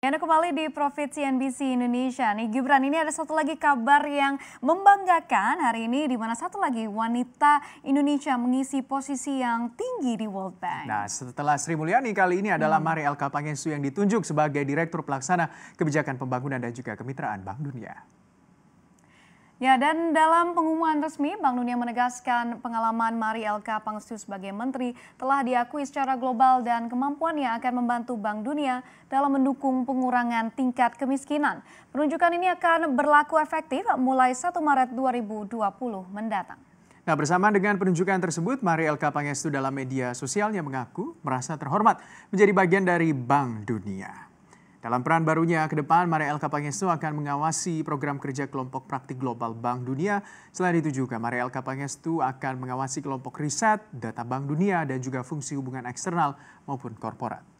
Anda kembali di Provinsi NBC Indonesia. Nih Gibran, ini ada satu lagi kabar yang membanggakan hari ini di mana satu lagi wanita Indonesia mengisi posisi yang tinggi di World Bank. Nah, setelah Sri Mulyani kali ini adalah hmm. Mari Elka Pangensu yang ditunjuk sebagai Direktur Pelaksana Kebijakan Pembangunan dan juga Kemitraan Bank Dunia. Ya, dan dalam pengumuman resmi, Bank Dunia menegaskan pengalaman Mari Elka Pangestu sebagai menteri telah diakui secara global dan kemampuannya akan membantu Bank Dunia dalam mendukung pengurangan tingkat kemiskinan. Penunjukan ini akan berlaku efektif mulai 1 Maret 2020 mendatang. Nah, bersama dengan penunjukan tersebut, Mari Elka Pangestu dalam media sosialnya mengaku merasa terhormat menjadi bagian dari Bank Dunia. Dalam peran barunya, ke depan Maria Elka Pangestu akan mengawasi program kerja kelompok praktik global Bank Dunia. Selain itu juga Maria Elka Pangestu akan mengawasi kelompok riset, data Bank Dunia, dan juga fungsi hubungan eksternal maupun korporat.